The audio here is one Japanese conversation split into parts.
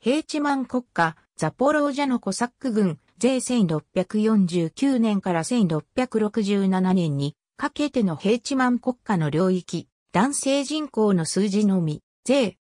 ヘーチマン国家、ザポロージャのコサック軍、税1649年から1667年にかけてのヘーチマン国家の領域、男性人口の数字のみ、税、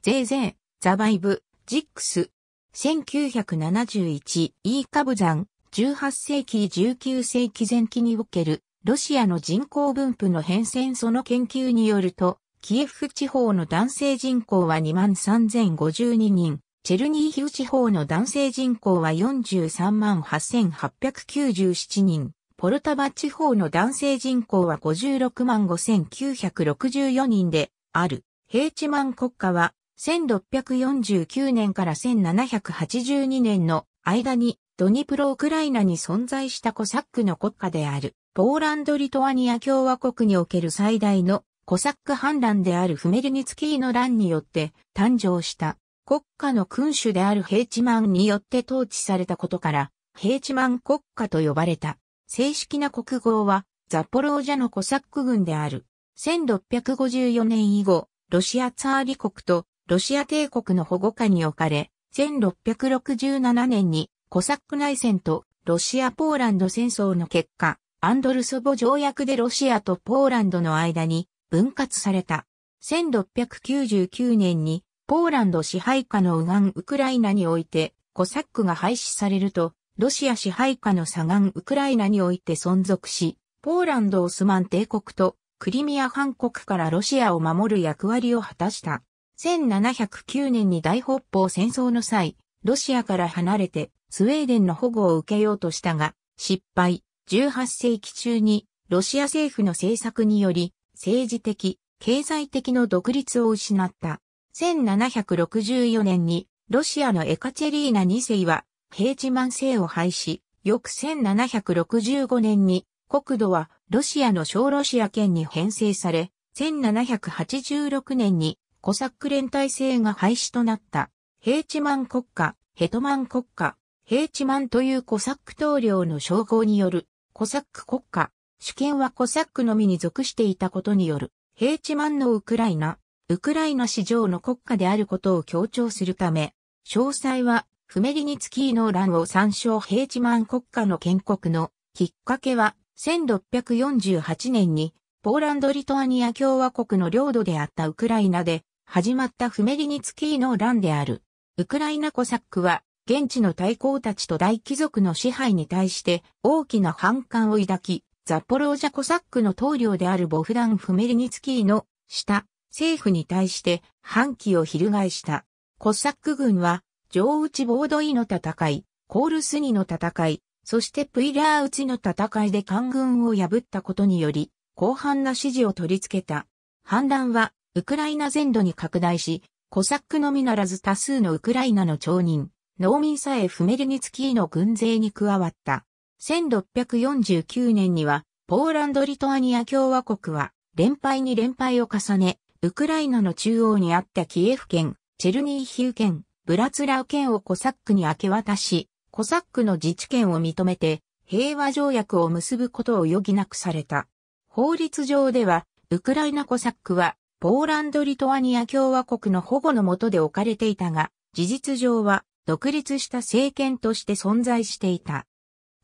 税税、ザバイブ、ジックス、1971、イーカブザン、18世紀19世紀前期におけるロシアの人口分布の変遷その研究によると、キエフ地方の男性人口は23,052人、チェルニーヒウ地方の男性人口は438,897人、ポルタバ地方の男性人口は565,964人である。ヘイチマン国家は1649年から1782年の間にドニプロウクライナに存在したコサックの国家である。ポーランド・リトアニア共和国における最大のコサック反乱であるフメルニツキーの乱によって誕生した国家の君主であるヘイチマンによって統治されたことから、ヘイチマン国家と呼ばれた。正式な国号は、ザポロージャのコサック軍である。1654年以後、ロシアツァーリ国とロシア帝国の保護下に置かれ、1667年にコサック内戦とロシア・ポーランド戦争の結果、アンドルソボ条約でロシアとポーランドの間に分割された。1699年にポーランド支配下の右岸ウクライナにおいてコサックが廃止されると、ロシア支配下の左岸ウクライナにおいて存続し、ポーランドオスマン帝国とクリミア半国からロシアを守る役割を果たした。1709年に大北方戦争の際、ロシアから離れてスウェーデンの保護を受けようとしたが、失敗。18世紀中にロシア政府の政策により政治的、経済的の独立を失った。1764年にロシアのエカチェリーナ2世は平地ン世を廃止、翌1765年に国土はロシアの小ロシア圏に編成され、1786年にコサック連帯制が廃止となった。ヘ地マン国家、ヘトマン国家、ヘ地マンというコサック統領の称号によるコサック国家、主権はコサックのみに属していたことによる、ヘ地チマンのウクライナ、ウクライナ史上の国家であることを強調するため、詳細は、フメリニツキーの欄を参照ヘ地チマン国家の建国のきっかけは、1648年に、ポーランド・リトアニア共和国の領土であったウクライナで、始まったフメリニツキーの乱である。ウクライナコサックは、現地の大公たちと大貴族の支配に対して大きな反感を抱き、ザポロージャコサックの統領であるボフダン・フメリニツキーの下、政府に対して反旗を翻した。コサック軍は、上内ボードイの戦い、コールスニの戦い、そしてプイラーウチの戦いで官軍を破ったことにより、広範な支持を取り付けた。反乱は、ウクライナ全土に拡大し、コサックのみならず多数のウクライナの町人、農民さえフメリニツキーの軍勢に加わった。1649年には、ポーランド・リトアニア共和国は、連敗に連敗を重ね、ウクライナの中央にあったキエフ県、チェルニーヒウ県、ブラツラウ県をコサックに明け渡し、コサックの自治権を認めて、平和条約を結ぶことを余儀なくされた。法律上では、ウクライナコサックは、ポーランド・リトアニア共和国の保護の下で置かれていたが、事実上は、独立した政権として存在していた。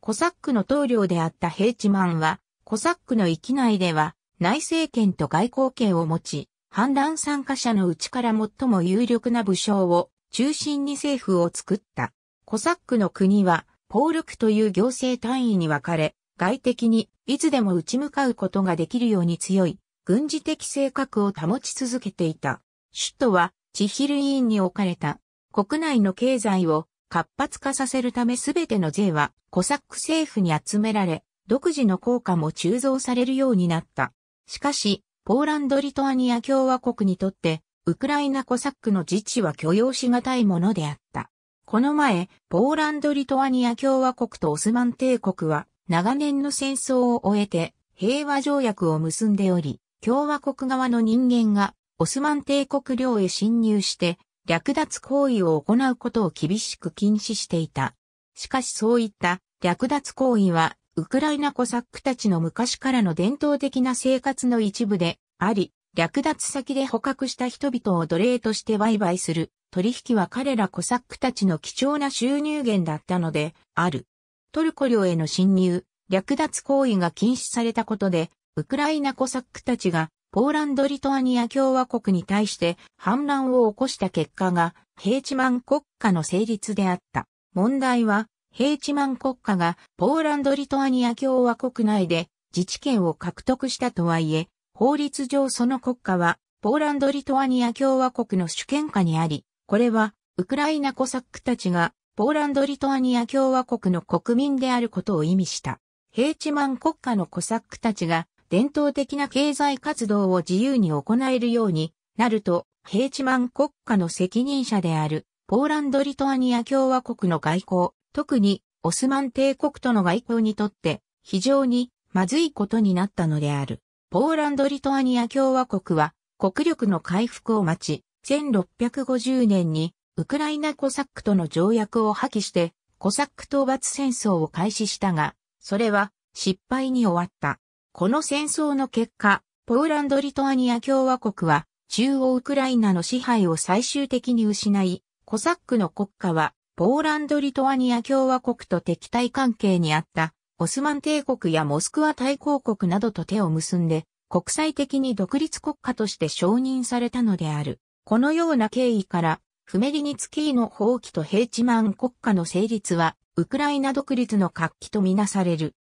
コサックの棟梁であったヘイチマンは、コサックの域内では内政権と外交権を持ち、反乱参加者のうちから最も有力な武将を中心に政府を作った。コサックの国は、ポールクという行政単位に分かれ、外敵にいつでも打ち向かうことができるように強い、軍事的性格を保ち続けていた。首都は、チヒルイーンに置かれた。国内の経済を活発化させるためすべての税はコサック政府に集められ、独自の効果も鋳造されるようになった。しかし、ポーランド・リトアニア共和国にとって、ウクライナコサックの自治は許容し難いものであった。この前、ポーランド・リトアニア共和国とオスマン帝国は、長年の戦争を終えて、平和条約を結んでおり、共和国側の人間が、オスマン帝国領へ侵入して、略奪行為を行うことを厳しく禁止していた。しかしそういった略奪行為は、ウクライナコサックたちの昔からの伝統的な生活の一部であり、略奪先で捕獲した人々を奴隷として売買する取引は彼らコサックたちの貴重な収入源だったのである。トルコ領への侵入、略奪行為が禁止されたことで、ウクライナコサックたちがポーランド・リトアニア共和国に対して反乱を起こした結果が、ヘイチマン国家の成立であった。問題は、ヘイチマン国家がポーランド・リトアニア共和国内で自治権を獲得したとはいえ、法律上その国家はポーランド・リトアニア共和国の主権下にあり、これはウクライナコサックたちがポーランド・リトアニア共和国の国民であることを意味した。ヘイチマン国家のコサックたちが伝統的な経済活動を自由に行えるようになると、ヘーチマン国家の責任者である、ポーランド・リトアニア共和国の外交、特にオスマン帝国との外交にとって非常にまずいことになったのである。ポーランド・リトアニア共和国は国力の回復を待ち、1650年にウクライナコサックとの条約を破棄してコサック討伐戦争を開始したが、それは失敗に終わった。この戦争の結果、ポーランド・リトアニア共和国は中央ウクライナの支配を最終的に失い、コサックの国家はポーランド・リトアニア共和国と敵対関係にあったオスマン帝国やモスクワ大公国などと手を結んで国際的に独立国家として承認されたのである。このような経緯から、フメリニツキーの放棄とヘイチマン国家の成立は、ウクライナ独立の活気とみなされる。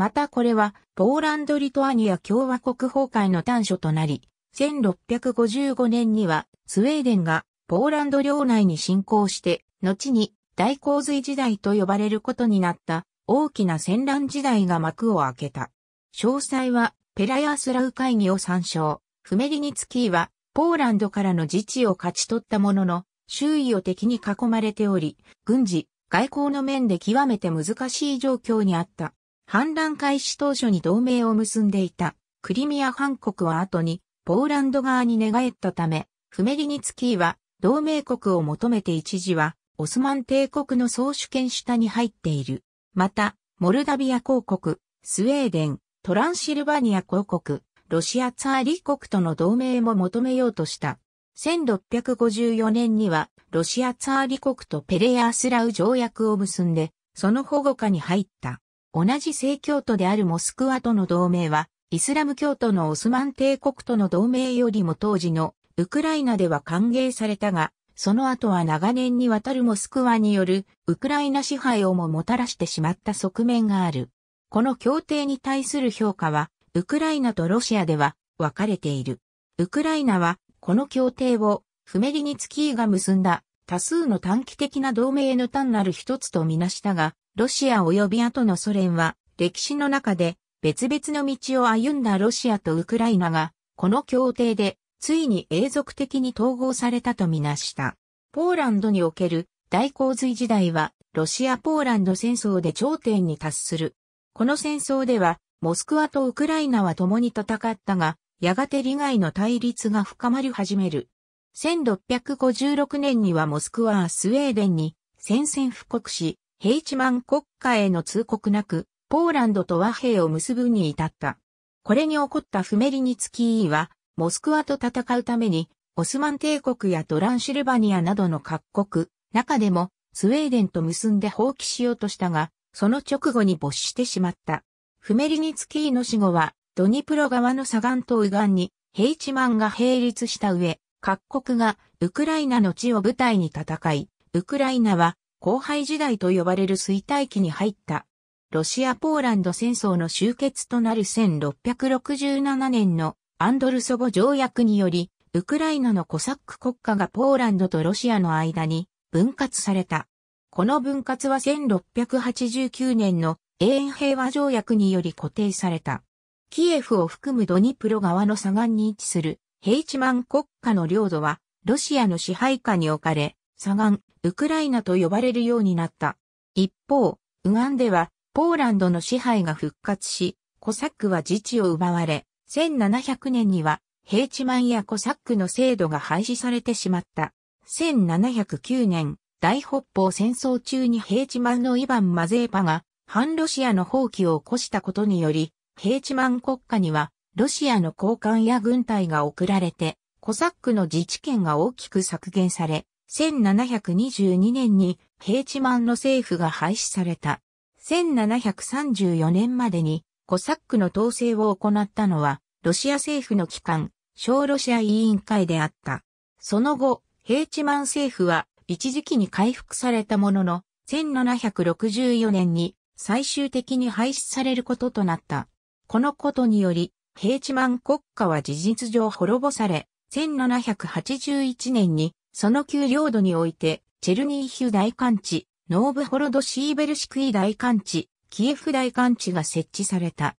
またこれは、ポーランド・リトアニア共和国崩壊の端緒となり、1655年には、スウェーデンがポーランド領内に侵攻して、後に大洪水時代と呼ばれることになった大きな戦乱時代が幕を開けた。詳細はペラヤスラウ会議を参照。フメリニツキーはポーランドからの自治を勝ち取ったものの、周囲を敵に囲まれており、軍事、外交の面で極めて難しい状況にあった。反乱開始当初に同盟を結んでいたクリミア半国は後にポーランド側に寝返ったため、フメリニツキーは同盟国を求めて一時はオスマン帝国の総主権下に入っている。また、モルダビア公国、スウェーデン、トランシルバニア公国、ロシアツァーリ国との同盟も求めようとした。1654年には、ロシアツァーリ国とペレアースラウ条約を結んで、その保護下に入った。同じ正教徒であるモスクワとの同盟は、イスラム教徒のオスマン帝国との同盟よりも当時のウクライナでは歓迎されたが、その後は長年にわたるモスクワによるウクライナ支配をももたらしてしまった側面がある。この協定に対する評価は、ウクライナとロシアでは分かれている。ウクライナはこの協定をフメリニツキーが結んだ多数の短期的な同盟の単なる一つとみなしたが、ロシア及び後のソ連は、歴史の中で別々の道を歩んだロシアとウクライナが、この協定で、ついに永続的に統合されたとみなした。ポーランドにおける大洪水時代は、ロシア・ポーランド戦争で頂点に達する。この戦争では、モスクワとウクライナは共に戦ったが、やがて利害の対立が深まり始める。1656年にはモスクワはスウェーデンに宣戦布告し、ヘイチマン国家への通告なく、ポーランドと和平を結ぶに至った。これに起こったフメリニツキーは、モスクワと戦うために、オスマン帝国やトランシルバニアなどの各国、中でもスウェーデンと結んで放棄しようとしたが、その直後に没してしまった。フメリニツキーの死後は、ドニプロ川の左岸と右岸に、ヘイチマンが並立した上、各国がウクライナの地を舞台に戦い、ウクライナは後輩時代と呼ばれる衰退期に入った。ロシア・ポーランド戦争の終結となる1667年のアンドルソボ条約により、ウクライナのコサック国家がポーランドとロシアの間に分割された。この分割は1689年の永遠平和条約により固定された。キエフを含むドニプロ川の左岸に位置するヘイチマン国家の領土はロシアの支配下に置かれ、左岸、ウクライナと呼ばれるようになった。一方、右岸では、ポーランドの支配が復活し、コサックは自治を奪われ、1700年には、平地満やコサックの制度が廃止されてしまった。1709年、大北方戦争中に平地満のイヴァン・マゼーパが、反ロシアの放棄を起こしたことにより、平地満国家には、ロシアの高官や軍隊が送られて、コサックの自治権が大きく削減され、1722年に平地満の政府が廃止された。1734年までにコサックの統制を行ったのは、ロシア政府の機関、小ロシア委員会であった。その後、平地満政府は一時期に回復されたものの、1764年に最終的に廃止されることとなった。このことにより、平地満国家は事実上滅ぼされ、1781年にその旧領土において、チェルニーヒュ大艦地、ノーブホロドシーベルシクイ大艦地、キエフ大艦地が設置された。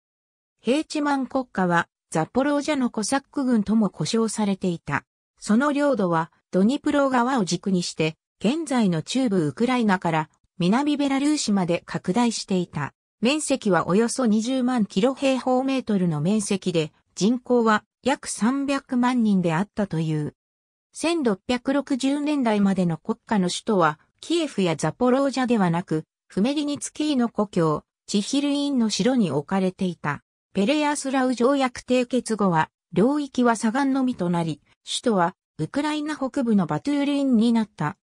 ヘーチマン国家は、ザポロージャのコサック軍とも呼称されていた。その領土は、ドニプロ川を軸にして、現在の中部ウクライナから南ベラルーシまで拡大していた。面積はおよそ20万キロ平方メートルの面積で、人口は約300万人であったという。1660年代までの国家の首都は、キエフやザポロージャではなく、フメリニツキーの故郷、チヒルインの城に置かれていた。ペレアスラウ条約締結後は、領域は左岸のみとなり、首都は、ウクライナ北部のバトゥールインになった。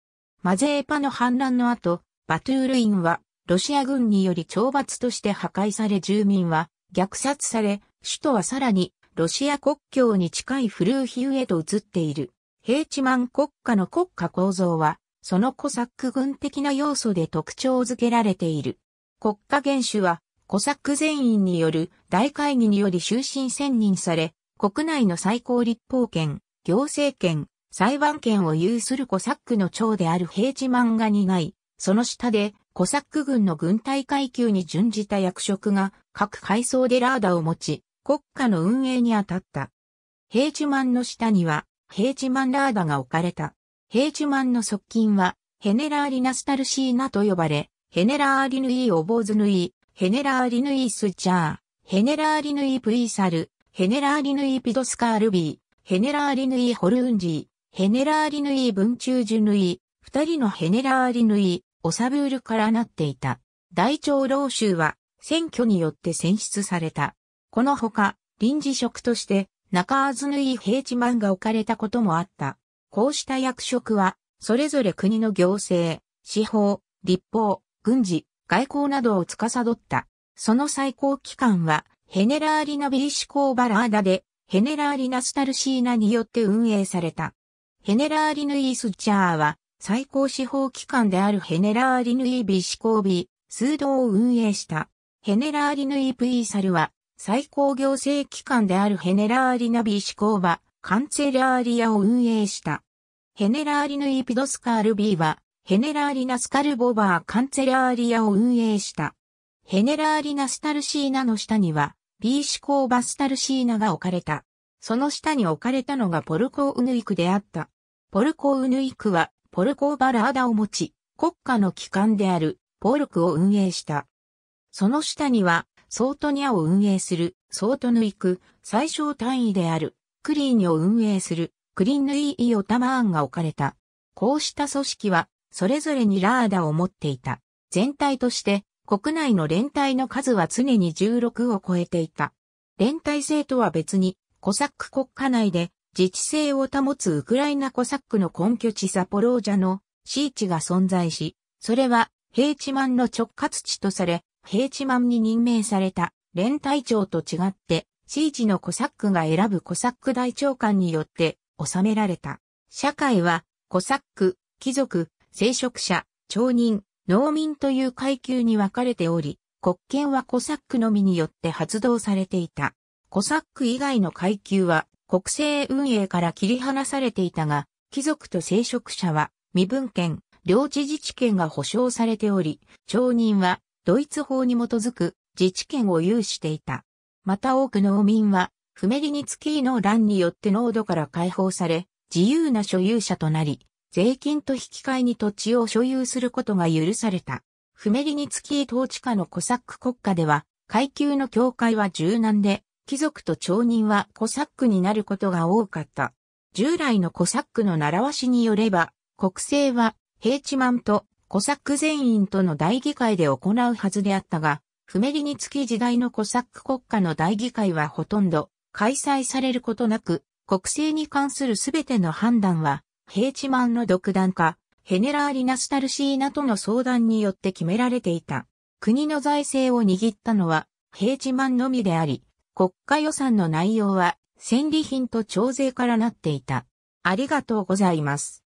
マゼーパの反乱の後、バトゥールインは、ロシア軍により懲罰として破壊され住民は、虐殺され、首都はさらに、ロシア国境に近いフルーヒウへと移っている。ヘ地チマン国家の国家構造は、そのコサック軍的な要素で特徴づけられている。国家元首は、コサック全員による大会議により終身選任され、国内の最高立法権、行政権、裁判権を有するコサックの長であるヘ地チマンが担い、その下でコサック軍の軍隊階級に準じた役職が各階層でラーダを持ち、国家の運営に当たった。ヘ地チマンの下にはヘイチマンラーダが置かれた。ヘイチマンの側近は、ヘネラーリナスタルシーナと呼ばれ、ヘネラーリヌイーオボーズヌイー、ヘネラーリヌイースチャー、ヘネラーリヌイープイサル、ヘネラーリヌイーピドスカールビー、ヘネラーリヌイーホルウンジー、ヘネラーリヌイーージュヌイー、二人のヘネラーリヌイー、オサブールからなっていた。大長老衆は、選挙によって選出された。このほか、臨時職として、中安縫い平地漫が置かれたこともあった。こうした役職は、それぞれ国の行政、司法、立法、軍事、外交などを司った。その最高機関は、ヘネラーリナ・ビリシコーバラーダで、ヘネラーリナ・スタルシーナによって運営された。ヘネラーリヌイ・スチャーは、最高司法機関であるヘネラーリヌイ・ビシコービ、ー、数道を運営した。ヘネラーリヌイ・プイーサルは、最高行政機関であるヘネラーリナビーシコーバ、カンツェラーリアを運営した。ヘネラーリヌイピドスカールビーは、ヘネラーリナスカルボバーカンツェラーリアを運営した。ヘネラーリナスタルシーナの下には、ビーシコーバスタルシーナが置かれた。その下に置かれたのがポルコーウヌイクであった。ポルコーウヌイクは、ポルコーバラーダを持ち、国家の機関である、ポルクを運営した。その下には、ソートニャを運営する、ソートヌイク、最小単位である、クリーニを運営する、クリンヌイイオタマーンが置かれた。こうした組織は、それぞれにラーダを持っていた。全体として、国内の連帯の数は常に16を超えていた。連帯制とは別に、コサック国家内で自治性を保つウクライナコサックの根拠地サポロージャのー地が存在し、それは平地満の直轄地とされ、平地マンに任命された連隊長と違って、シーチのコサックが選ぶコサック大長官によって収められた。社会は、コサック、貴族、聖職者、町人、農民という階級に分かれており、国権はコサックのみによって発動されていた。コサック以外の階級は国政運営から切り離されていたが、貴族と聖職者は身分権、領地自治権が保障されており、町人はドイツ法に基づく自治権を有していた。また多くの農民は、フメリニツキーの乱によって濃度から解放され、自由な所有者となり、税金と引き換えに土地を所有することが許された。フメリニツキー統治下のコサック国家では、階級の境界は柔軟で、貴族と町人はコサックになることが多かった。従来のコサックの習わしによれば、国政はヘ地チマンとコサック全員との大議会で行うはずであったが、ふめりにつき時代のコサック国家の大議会はほとんど開催されることなく、国政に関するすべての判断は、ヘ地チマンの独断か、ヘネラー・リナ・スタルシーナとの相談によって決められていた。国の財政を握ったのは、ヘ地チマンのみであり、国家予算の内容は、戦利品と徴税からなっていた。ありがとうございます。